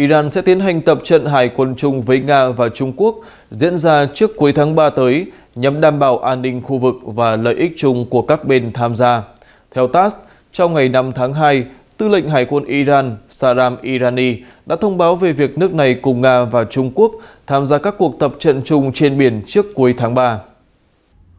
Iran sẽ tiến hành tập trận hải quân chung với Nga và Trung Quốc diễn ra trước cuối tháng 3 tới nhằm đảm bảo an ninh khu vực và lợi ích chung của các bên tham gia. Theo TASS, trong ngày 5 tháng 2, Tư lệnh Hải quân Iran Saram Irani đã thông báo về việc nước này cùng Nga và Trung Quốc tham gia các cuộc tập trận chung trên biển trước cuối tháng 3.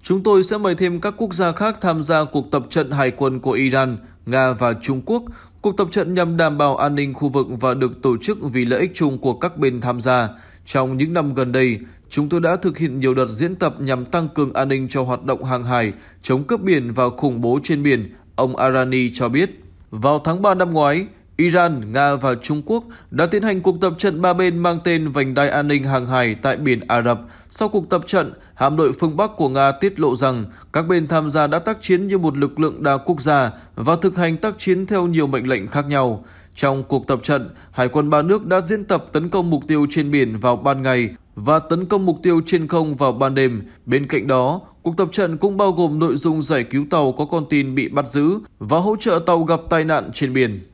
Chúng tôi sẽ mời thêm các quốc gia khác tham gia cuộc tập trận hải quân của Iran, Nga và Trung Quốc. Cuộc tập trận nhằm đảm bảo an ninh khu vực và được tổ chức vì lợi ích chung của các bên tham gia. Trong những năm gần đây, chúng tôi đã thực hiện nhiều đợt diễn tập nhằm tăng cường an ninh cho hoạt động hàng hải, chống cướp biển và khủng bố trên biển, ông Arani cho biết. Vào tháng 3 năm ngoái, Iran, Nga và Trung Quốc đã tiến hành cuộc tập trận ba bên mang tên Vành đai an ninh hàng hải tại biển Ả Rập. Sau cuộc tập trận, hạm đội phương Bắc của Nga tiết lộ rằng các bên tham gia đã tác chiến như một lực lượng đa quốc gia và thực hành tác chiến theo nhiều mệnh lệnh khác nhau. Trong cuộc tập trận, Hải quân ba nước đã diễn tập tấn công mục tiêu trên biển vào ban ngày và tấn công mục tiêu trên không vào ban đêm. Bên cạnh đó, cuộc tập trận cũng bao gồm nội dung giải cứu tàu có con tin bị bắt giữ và hỗ trợ tàu gặp tai nạn trên biển.